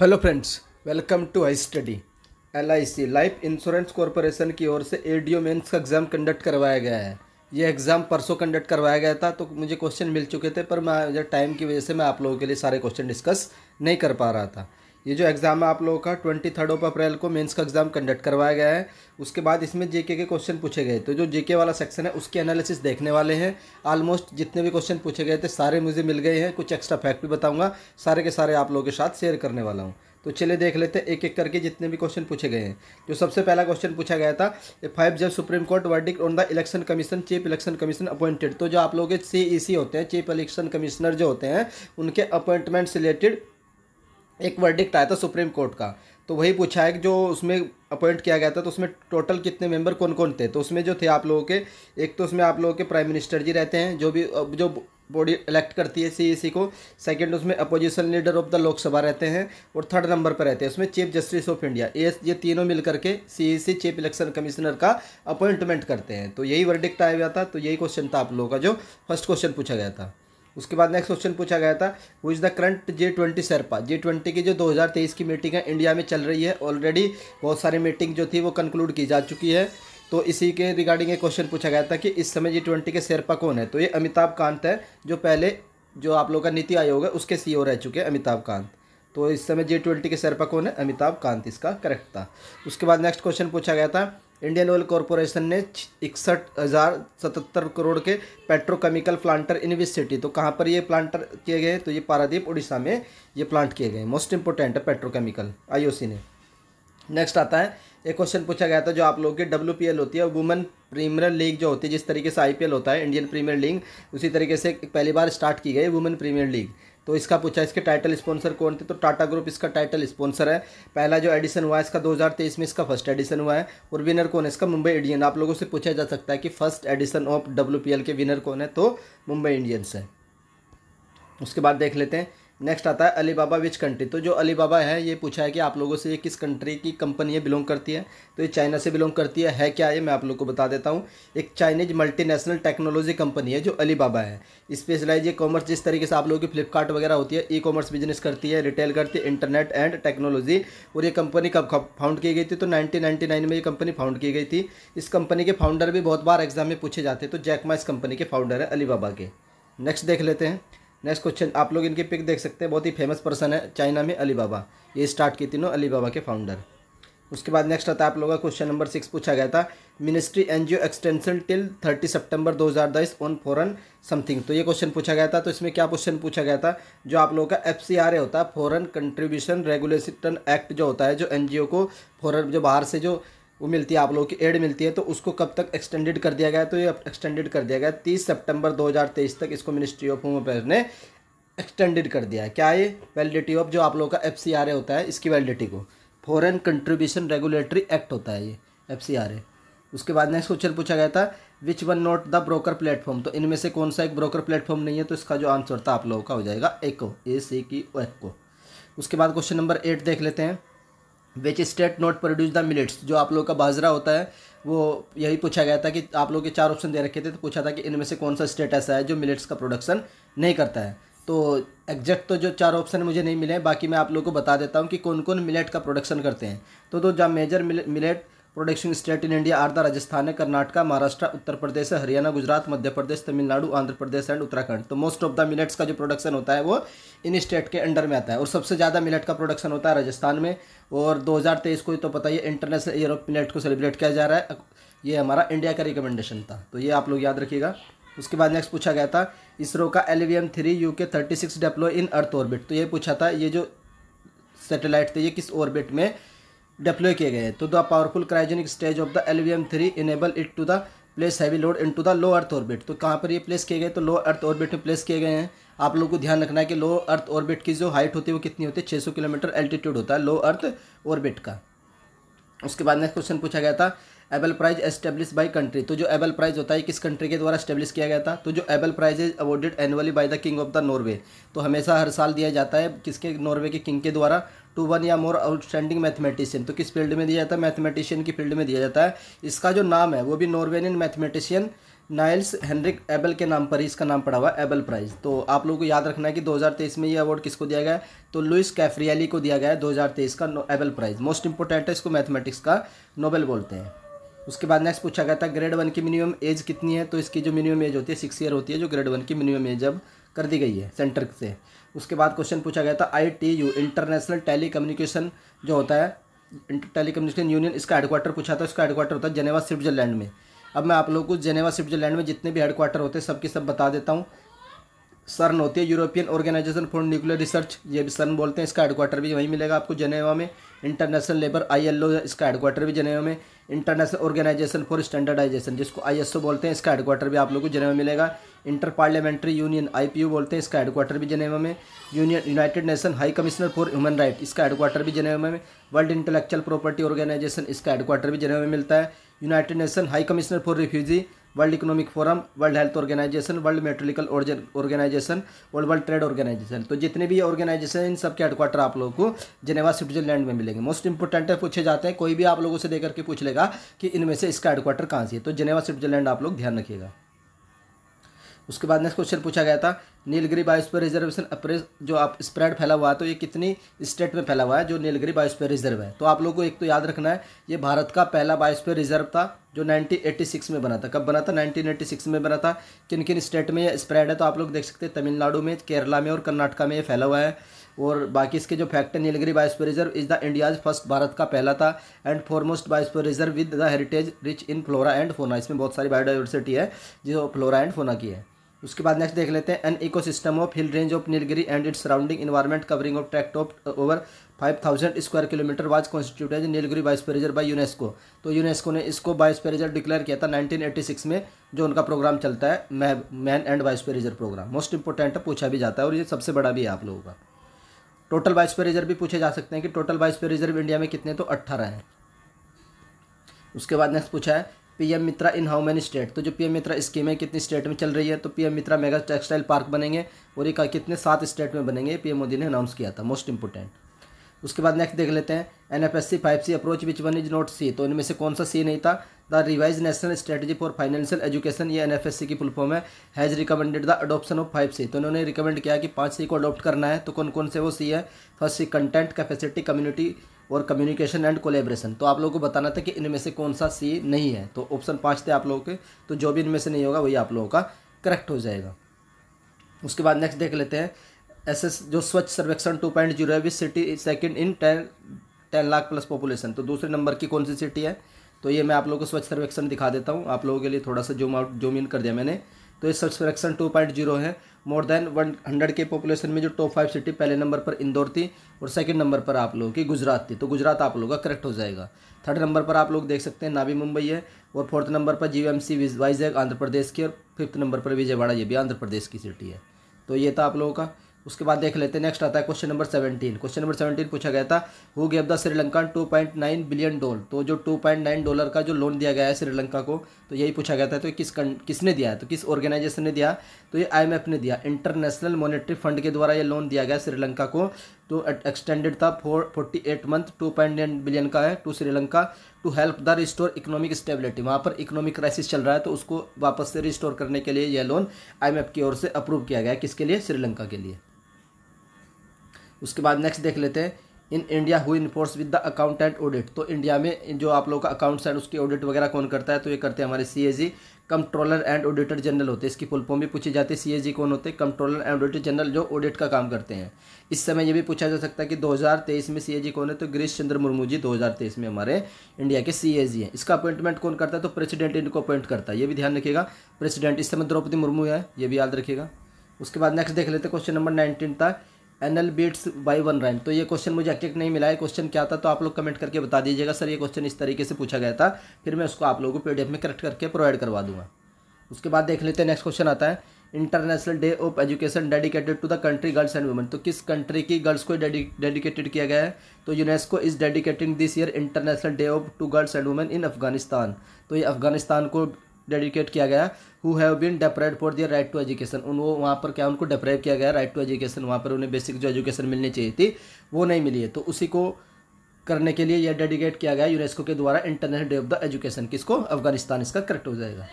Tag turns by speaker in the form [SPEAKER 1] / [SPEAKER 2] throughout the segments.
[SPEAKER 1] hello friends welcome to I study L I C life insurance corporation की ओर से A D O mains का exam conduct करवाया गया है ये एग्ज़ाम परसों कंडक्ट करवाया गया था तो मुझे क्वेश्चन मिल चुके थे पर मैं टाइम की वजह से मैं आप लोगों के लिए सारे क्वेश्चन डिस्कस नहीं कर पा रहा था ये जो एग्ज़ाम है आप लोगों का ट्वेंटी थर्ड ऑफ अप्रैल को मेंस का एग्ज़ाम कंडक्ट करवाया गया है उसके बाद इसमें जेके के क्वेश्चन पूछे गए तो जो जेके वाला सेक्शन है उसके एनालिसिस देखने वाले हैं ऑलमोस्ट जितने भी क्वेश्चन पूछे गए थे सारे मुझे मिल गए हैं कुछ एक्स्ट्रा फैक्ट भी बताऊँगा सारे के सारे आप लोगों के साथ शेयर करने वाला हूँ तो चले देख लेते हैं एक एक करके जितने भी क्वेश्चन पूछे गए हैं जो सबसे पहला क्वेश्चन पूछा गया था फाइव जब supreme court verdict on the election commission chief election commission appointed तो जो आप लोग के सी e होते हैं चीफ इलेक्शन कमिश्नर जो होते हैं उनके अपॉइंटमेंट से रिलेटेड एक वर्डिक्ट आया था सुप्रीम कोर्ट का तो वही पूछा है कि जो उसमें अपॉइंट किया गया था तो उसमें टोटल कितने मेंबर कौन कौन थे तो उसमें जो थे आप लोगों के एक तो उसमें आप लोगों के प्राइम मिनिस्टर जी रहते हैं जो भी जो बॉडी इलेक्ट करती है सीईसी e को सेकंड उसमें opposition leader of the Lok Sabha रहते हैं और थर्ड नंबर पर रहते हैं उसमें चीफ जस्टिस ऑफ इंडिया ये ये तीनों मिलकर के सीईसी चीफ इलेक्शन कमिश्नर का अपॉइंटमेंट करते हैं तो यही वर्डिक्ट आया हुआ था तो यही क्वेश्चन था आप लोगों का जो फर्स्ट क्वेश्चन पूछा गया था उसके बाद नेक्स्ट क्वेश्चन पूछा गया था वो is the current G twenty sherpa G twenty की जो 2023 की मीटिंग है इंडिया में चल रही है ऑलरेडी बहुत सारी मीटिंग जो थी वो कंक्लूड की जा चुकी है तो इसी के रिगार्डिंग एक क्वेश्चन पूछा गया था कि इस समय जी ट्वेंटी के शेरपा कौन है तो ये अमिताभ कांत है जो पहले जो आप लोगों का नीति आयोग है उसके सी e रह चुके हैं अमिताभ कांत तो इस समय जी ट्वेंटी के शेरपा कौन है अमिताभ कांत इसका करेक्ट था उसके बाद नेक्स्ट क्वेश्चन पूछा गया था इंडियन ऑयल कॉरपोरेशन ने इकसठ हज़ार सतहत्तर करोड़ के पेट्रोकेमिकल प्लांटर इन सिटी तो कहाँ पर ये प्लांटर किए गए तो ये पारादीप उड़ीसा में ये प्लांट किए गए मोस्ट इंपोर्टेंट है पेट्रोकेमिकल आईओसी ने नेक्स्ट आता है एक क्वेश्चन पूछा गया था जो आप लोगों की डब्ल्यू होती है वुमेन प्रीमियर लीग जो होती है जिस तरीके से आई होता है इंडियन प्रीमियर लीग उसी तरीके से पहली बार स्टार्ट की गई वुमेन प्रीमियर लीग तो इसका पूछा इसके टाइटल स्पॉन्सर कौन थे तो टाटा ग्रुप इसका टाइटल स्पॉन्सर है पहला जो एडिशन हुआ है इसका 2023 में इसका फर्स्ट एडिशन हुआ है और विनर कौन है इसका मुंबई इंडियन आप लोगों से पूछा जा सकता है कि फर्स्ट एडिशन ऑफ डब्ल्यू के विनर कौन है तो मुंबई इंडियंस है उसके बाद देख लेते हैं नेक्स्ट आता है अलीबाबा विच कंट्री तो जो अलीबाबा है ये पूछा है कि आप लोगों से ये किस कंट्री की कंपनी है बिलोंग करती है तो ये चाइना से बिलोंग करती है है क्या ये मैं आप लोग को बता देता हूँ एक चाइनीज मल्टीनेशनल टेक्नोलॉजी कंपनी है जो अलीबाबा है स्पेशलाइज ई कॉमर्स जिस तरीके से आप लोगों की फ्लिपकार्ट वगैरह होती है ई कॉमर्स बिजनेस करती है रिटेल करती है इंटरनेट एंड टेक्नोलॉजी और ये कंपनी कब फाउंड की गई थी तो नाइनटीन में ये कंपनी फाउंड की गई थी इस कंपनी के फाउंडर भी बहुत बार एग्जाम में पूछे जाते हैं तो जैकमा इस कंपनी के फाउंडर है अलीबाबा के नेक्स्ट देख लेते हैं नेक्स्ट क्वेश्चन आप लोग इनकी पिक देख सकते हैं बहुत ही फेमस पर्सन है चाइना में अली बाबा ये स्टार्ट की तीनों अली बाबा के फाउंडर उसके बाद नेक्स्ट आता है आप लोगों का क्वेश्चन नंबर सिक्स पूछा गया था ministry NGO extension till thirty सितंबर 2010 ऑन फॉरन समथिंग तो ये क्वेश्चन पूछा गया था तो इसमें क्या क्वेश्चन पूछा गया था जो आप लोगों का एफ होता है फॉरन कंट्रीब्यूशन रेगुलेशन एक्ट जो होता है जो एन को फॉरन जो बाहर से जो वो मिलती है आप लोगों की एड मिलती है तो उसको कब तक एक्सटेंडेड कर दिया गया तो ये एक्सटेंडेड कर दिया गया है तीस सितंबर 2023 तक इसको मिनिस्ट्री ऑफ होम अफेयर ने एक्सटेंडेड कर दिया है क्या ये वैलिडिटी ऑफ जो आप लोगों का एफ होता है इसकी वैलिडिटी को फॉरेन कंट्रीब्यूशन रेगुलेटरी एक्ट होता है ये एफ उसके बाद नेक्स्ट क्वेश्चन पूछा गया था which one not the broker platform तो इनमें से कौन सा एक ब्रोकर प्लेटफॉर्म नहीं है तो इसका जो आंसर था आप लोगों का हो जाएगा एको ए सी की को उसके बाद क्वेश्चन नंबर एट देख लेते हैं which state not produce the millets जो आप लोग का बाजरा होता है वो यही पूछा गया था कि आप लोग के चार ऑप्शन दे रखे थे तो पूछा था कि इनमें से कौन सा स्टेट ऐसा है जो मिलेट्स का प्रोडक्शन नहीं करता है तो एग्जैक्ट तो जो चार ऑप्शन मुझे नहीं मिले बाकी मैं आप लोग को बता देता हूँ कि कौन कौन मिलेट का प्रोडक्शन करते हैं तो तो जहाँ major millet production state in India are the Rajasthan Karnataka Maharashtra Uttar Pradesh Haryana Gujarat Madhya Pradesh Tamil Nadu Andhra Pradesh and Uttarakhand तो मोस्ट ऑफ द मिलेट्स का जो प्रोडक्शन होता है वो इन स्टेट के अंडर में आता है और सबसे ज़्यादा मिलेट का प्रोडक्शन होता है राजस्थान में और दो को तो पता ही इंटरनेशनल ईयर ऑफ मिलेट को सेलिब्रेट किया जा रहा है ये हमारा इंडिया का रिकमेंडेशन था तो ये आप लोग याद रखिएगा उसके बाद नेक्स्ट पूछा गया था इसरो का L V M three U K thirty six deploy in earth orbit तो ये पूछा था ये जो सैटेलाइट थे ये किस ऑर्बिट में डिप्लॉय किए गए तो the powerful cryogenic stage of the L V M three enable it to the place heavy load into the low earth orbit तो कहाँ पर ये प्लेस किए गए तो लो अर्थ ऑर्बिट में प्लेस किए गए हैं आप लोगों को ध्यान रखना है कि लो अर्थ ऑर्बिट की जो हाइट होती है वो कितनी होती है छः सौ किलोमीटर एल्टीट्यूड होता है लो अर्थ ऑर्बिट का उसके बाद नेक्स्ट क्वेश्चन पूछा गया था Abel prize establish by country तो जो एबल प्राइज होता है किस कंट्री के द्वारा स्टेब्लिश किया गया था तो जो Abel prize is awarded annually by the king of the Norway तो हमेशा हर साल दिया जाता है किसके नॉर्वे के किंग के द्वारा टू वन या मोर आउटस्टैंडिंग मैथमेटिशियन तो किस फील्ड में दिया जाता है मैथमेटिशियन की फील्ड में दिया जाता है इसका जो नाम है वो भी Norwegian mathematician Niels Henrik Abel के नाम पर ही इसका नाम पड़ा हुआ एबल प्राइज तो आप लोगों को याद रखना है कि 2023 में ये अवार्ड किसको दिया गया है तो लुइस कैफ्रियाली को दिया गया है 2023 का एबल प्राइज मोस्ट इंपोर्टेंट है इसको मैथमेटिक्स का नोबेल बोलते हैं उसके बाद नेक्स्ट पूछा गया था ग्रेड वन की मिनिमम एज कितनी है तो इसकी जो मिनिमम एज होती है सिक्स ईयर होती है जो ग्रेड वन की मिनिमम एज अब कर दी गई है सेंटर से उसके बाद क्वेश्चन पूछा गया था I T U international tele communication जो होता है टेली कम्युनिकेशन यूनियन इसका हेडक्वार्टर पूछा था इसका हेडक्वार्टर होता है जेनेवा स्विट्जरलैंड में अब मैं आप लोगों को जेनेवा स्विट्जरलैंड में जितने भी हेडक्वार्टर होते हैं सबकी सब बता देता हूँ सर्न होती है European organization for nuclear research ये भी सर्न बोलते हैं इसका हेडक्वार्टर भी वहीं मिलेगा आपको जनेवा में इंटरनेशनल लेबर आईएलओ इसका हेडक्वार्टर भी जनेवा में इंटरनेशनल ऑर्गेनाइजेशन फॉर स्टैंडर्डाइजेशन जिसको आईएसओ बोलते हैं इसका हेडक्वार्टर भी आप लोग को जनेवा मिलेगा इंटर पार्लियामेंट्री यूनियन यू बोलते हैं इसका हेडक्वार्टर भी जनेवा में union united nation high commissioner for human right इसका हेडक्वार्टर भी जनेवा में वर्ल्ड इंटेलेक्चुअल प्रॉपर्टी ऑर्गेनाइजेशन इसका हेडक्वार्टर भी जनेवा में मिलता है united nation high commissioner for refugee world economic forum world health organization world meteorological organization और world trade organization तो जितने भी ऑर्गेनाइजेशन इन सबके हेडक्वार्टर आप लोगों को जेनेवा स्विट्जरलैंड में मिलेंगे मोस्ट इंपॉर्टेंट है पूछे जाते हैं कोई भी आप लोगों से देकर के पूछ लेगा कि इनमें से इसका हेडक्वार्टर कहाँ से है तो जेनेवा स्विट्जरलैंड आप लोग ध्यान रखिएगा उसके बाद नेक्स्ट क्वेश्चन पूछा गया था नीलगिरी बायोस्फीयर रिजर्वेशन अप्रेस जो आप स्प्रेड फैला हुआ है तो ये कितनी स्टेट में फैला हुआ है जो नीलगिरी बायोस्फीयर रिजर्व है तो आप लोगों को एक तो याद रखना है ये भारत का पहला बायोस्फीयर रिजर्व था जो 1986 में बना था कब बना था 1986 में बना था किन किन स्टेट में ये स्प्रेड है तो आप लोग देख सकते हैं तमिलनाडु में केरला में और कर्नाटका में ये फैला हुआ है और बाकी इसके जो फैक्ट है Nilgiri biosphere reserve is the India's first Bharat का पहला था and foremost biosphere reserve with the heritage rich in flora and fauna इसमें बहुत सारी बायोडाइवर्सिटी है जो फ्लोरा एंड फोना की है उसके बाद नेक्स्ट देख लेते हैं an system of hill range of Nilgiri and its surrounding environment covering of tract of over five thousand square kilometer was constituted Nilgiri वाइस पेरेजर बाय यूनेस्को तो यूनेस्को ने इसको वाइस पेरेजर डिक्लेयर किया था 1986 में जो उनका प्रोग्राम चलता है मैन एंड वाइस पेरेजर प्रोग्राम मोस्ट इंपॉर्टेंट पूछा भी जाता है और ये सबसे बड़ा भी है आप लोगों का टोटल वाइस पेरेजर भी पूछे जा सकते हैं कि टोटल वाइस इंडिया में कितने तो अट्ठारह हैं उसके बाद नेक्स्ट पूछा है PM Mitra in how many state तो जो पीएम मित्रा स्कीम है कितनी स्टेट में चल रही है तो PM Mitra mega textile park बनेंगे और ये कितने सात स्टेट में बनेंगे पीएम मोदी ने अनाउंस किया था मोस्ट इंपोर्टेंट उसके बाद नेक्स्ट देख लेते हैं N F S C five C approach which one is not C तो इनमें से कौन सा सी नहीं था the revise national strategy for financial education ये एन एफ एस सी की फुलफॉर्म है has recommended the adoption of five C तो इन्होंने रिकमेंड किया कि पाँच सी को अडोप्ट करना है तो कौन कौन से वो सी है first C content capacity community और कम्युनिकेशन एंड कोलेब्रेशन तो आप लोगों को बताना था कि इनमें से कौन सा सी नहीं है तो ऑप्शन पाँच थे आप लोगों के तो जो भी इनमें से नहीं होगा वही आप लोगों का करेक्ट हो जाएगा उसके बाद नेक्स्ट देख लेते हैं एस एस जो Swachh Survekshan two point zero है city second in ten ten lakh plus population तो दूसरे नंबर की कौन सी सिटी है तो ये मैं आप लोगों को स्वच्छ सर्वेक्षण दिखा देता हूँ आप लोगों के लिए थोड़ा सा जूम आउट जूम इन कर दिया मैंने तो इस सब्सक्रिप्शन टू पॉइंट जीरो है मोर देन वन हंड्रेड के पॉपुलेशन में जो टॉप फाइव सिटी पहले नंबर पर इंदौर थी और सेकंड नंबर पर आप लोगों की गुजरात थी तो गुजरात आप लोगों का करेक्ट हो जाएगा थर्ड नंबर पर आप लोग देख सकते हैं नावी मुंबई है और फोर्थ नंबर पर G M C Vizag Andhra Pradesh की और फिफ्थ नंबर पर विजयवाड़ा ये भी आंध्र प्रदेश की सिटी है तो ये था आप लोगों का उसके बाद देख लेते हैं नेक्स्ट आता है question number seventeen question number seventeen पूछा गया था वो gave the Sri Lanka two point nine billion dollar तो जो टू पॉइंट नाइन डॉलर का जो लोन दिया गया है श्रीलंका को तो यही पूछा गया था तो किस कं किसने दिया है तो किस ऑर्गेनाइजेशन ने दिया तो ये आई ने दिया इंटरनेशनल मॉनिटरी फंड के द्वारा ये लोन दिया गया श्रीलंका को तो एक्सटेंडेड था four forty eight month two point nine billion का है to Sri Lanka to help the restore economic stability वहाँ पर इकोनॉमिक क्राइसिस चल रहा है तो उसको वापस से रिस्टोर करने के लिए यह लोन आई की ओर से अप्रूव किया गया किसके लिए श्रीलंका के लिए उसके बाद नेक्स्ट देख लेते हैं इन इंडिया हुई in force with the accountant audit तो इंडिया में जो आप लोग का अकाउंट्स एंड उसकी ऑडिट वगैरह कौन करता है तो ये करते हैं हमारे C A G controller and auditor general होते हैं इसकी फुल फॉर्म भी पूछी जाती है सी ए जी कौन होते हैं कंट्रोलर एंड ऑडिटर जनरल जो ऑडिट का काम करते हैं इस समय ये भी पूछा जा सकता है कि 2023 में सी ए जी कौन है तो गिरीश चंद्र मुर्मू जी तेईस में हमारे इंडिया के सी ए जी हैं इसका अपॉइंटमेंट कौन करता है तो प्रेसिडेंट इनको अपॉइंट करता है ये भी ध्यान रखिएगा प्रेसिडेंट इस समय द्रौपदी मुर्मू है ये भी याद रखिएगा उसके बाद नेक्स्ट देख लेते हैं क्वेश्चन नंबर नाइनटीन तक N L beats by one ran तो ये क्वेश्चन मुझे एक्टेक्ट नहीं मिला है क्वेश्चन क्या था तो आप लोग कमेंट करके बता दीजिएगा सर ये क्वेश्चन इस तरीके से पूछा गया था फिर मैं उसको आप लोगों को पी में करेक्ट करके प्रोवाइड करवा दूंगा उसके बाद देख लेते हैं नेक्स्ट क्वेश्चन आता है international day of education dedicated to the country girls and women तो किस कंट्री की गर्ल्स को डेडिकेटेड किया गया है तो UNESCO is dedicating this year international day of to girls and women in Afghanistan तो ये अफगानिस्तान को डेडिकेट किया गया who have been deprived for their right to education उन वो वहाँ पर क्या उनको डेप्राइव किया गया राइट टू एजुकेशन वहाँ पर उन्हें बेसिक जो एजुकेशन मिलनी चाहिए थी वो नहीं मिली है तो उसी को करने के लिए यह डेडिकेट किया गया यूनेस्को के द्वारा international day of the education किसको अफगानिस्तान इसका करेक्ट हो जाएगा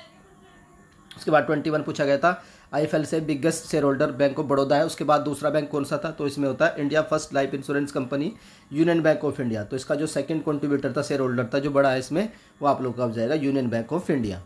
[SPEAKER 1] उसके बाद ट्वेंटी वन पूछा गया था आई से biggest share holder bank of Baroda है उसके बाद दूसरा बैंक कौन सा था तो इसमें होता है India first life insurance company union bank of India तो इसका जो सेकंड कंट्रीब्यूटर था शेयर होल्डर था जो बड़ा है इसमें वो आप लोग का हो जाएगा यूनियन बैंक ऑफ इंडिया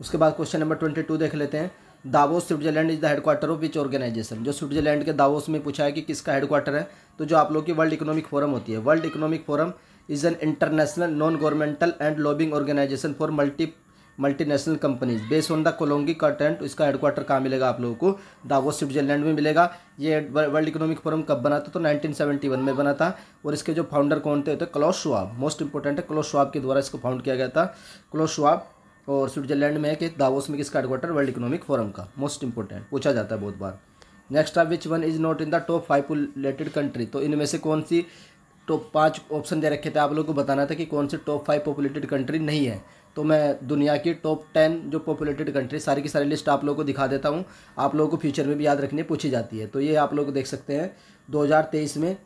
[SPEAKER 1] उसके बाद क्वेश्चन नंबर ट्वेंटी टू देख लेते हैं Davos Switzerland is the headquarter of which organisation जो स्विट्जरलैंड के दावोस में पूछा है कि किसका हेडक्वार्टर है तो जो आप लोग की वर्ल्ड इकोनॉमिक फोरम होती है world economic forum is an international non governmental and lobbying organisation for multi multinational companies base on the Cologny content इसका हेडक्वार्टर कहाँ मिलेगा आप लोगों को दावोस स्विट्जरलैंड में मिलेगा ये वर्ल्ड इकोनॉमिक फोरम कब बना था तो 1971 में बना था और इसके जो फाउंडर कौन थे तो क्लोश शुआब मोस्ट इंपॉर्टेंट है क्लोश के द्वारा इसको फाउंड किया गया था क्लोश शुआब और स्विट्जरलैंड में है कि दावोस में किसका हेडक्वार्टर वर्ल्ड इकोनॉमिक फोरम का मोस्ट इंपॉर्टेंट पूछा जाता है बहुत बार नेक्स्ट आप which one is not in the top five populated country तो इनमें से कौन सी टॉप पाँच ऑप्शन दे रखे थे आप लोगों को बताना था कि कौन सी टॉप फाइव पॉपुलेटेड कंट्री नहीं है तो मैं दुनिया की टॉप टेन जो पॉपुलेटेड कंट्री सारी की सारी लिस्ट आप लोगों को दिखा देता हूँ आप लोगों को फ्यूचर में भी याद रखने पूछी जाती है तो ये आप लोग देख सकते हैं दो में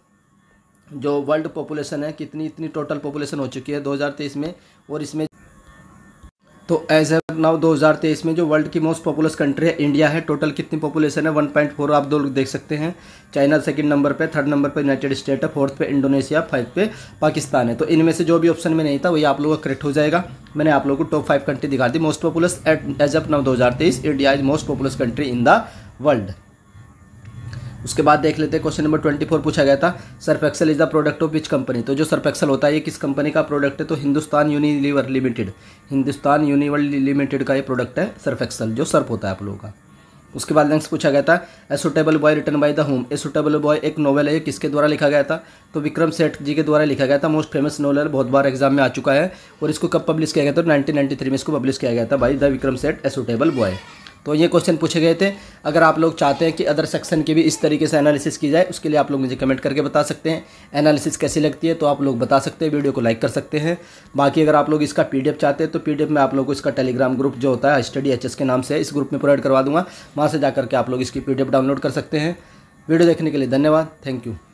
[SPEAKER 1] जो वर्ल्ड पॉपुलेशन है कितनी इतनी टोटल पॉपुलेशन हो चुकी है 2023 में और इसमें तो एज एव नाउ 2023 में जो वर्ल्ड की मोस्ट पॉपुलस कंट्री है इंडिया है टोटल कितनी पॉपुलेशन है 1.4 आप दो लोग देख सकते हैं चाइना सेकंड नंबर पे थर्ड नंबर पे यूनाइटेड स्टेट है फोर्थ पे इंडोनेशिया फाइव पे पाकिस्तान है तो इनमें से जो भी ऑप्शन में नहीं था वही आप लोगों का करेक्ट हो जाएगा मैंने आप लोगों को टॉप फाइव कंट्री दिखा दी most populous at as of now though India is most populous country in the world उसके बाद देख लेते हैं क्वेश्चन नंबर ट्वेंटी फोर पूछा गया था Surf Excel is the product of which company तो जो सरफेक्सल होता है ये किस कंपनी का प्रोडक्ट है तो Hindustan Unilever limited Hindustan Unilever limited का ये प्रोडक्ट है सरफेक्सल जो सर्फ होता है आप लोगों का उसके बाद नेक्स्ट पूछा गया था a suitable boy written by the whom a suitable boy एक नॉवल है किसके द्वारा लिखा गया था तो विक्रम सेठ जी के द्वारा लिखा गया था मोस्ट फेमस नॉवल बहुत बार एग्जाम में आ चुका है और इसको कब पब्लिश किया गया था तो 1993 में इसको पब्लिश किया गया था बाय द विक्रम सेठ ए सुटेबल बॉय तो ये क्वेश्चन पूछे गए थे अगर आप लोग चाहते हैं कि अदर सेक्शन की भी इस तरीके से एनालिसिस की जाए उसके लिए आप लोग मुझे कमेंट करके बता सकते हैं एनालिसिस कैसी लगती है तो आप लोग बता सकते हैं वीडियो को लाइक कर सकते हैं बाकी अगर आप लोग इसका पी चाहते हैं तो पी में आप लोग को इसका टेलीग्राम ग्रुप जो होता है स्टडी एच के नाम से इस ग्रुप में प्रोवाइड करवा दूंगा वहाँ से जा करके आप लोग इसकी पी डाउनलोड कर सकते हैं वीडियो देखने के लिए धन्यवाद थैंक यू